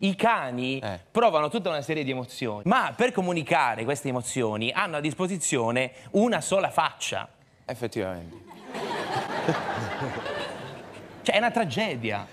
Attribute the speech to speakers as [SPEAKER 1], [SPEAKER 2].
[SPEAKER 1] I cani eh. provano tutta una serie di emozioni, ma per comunicare queste emozioni hanno a disposizione una sola faccia. Effettivamente. cioè, è una tragedia.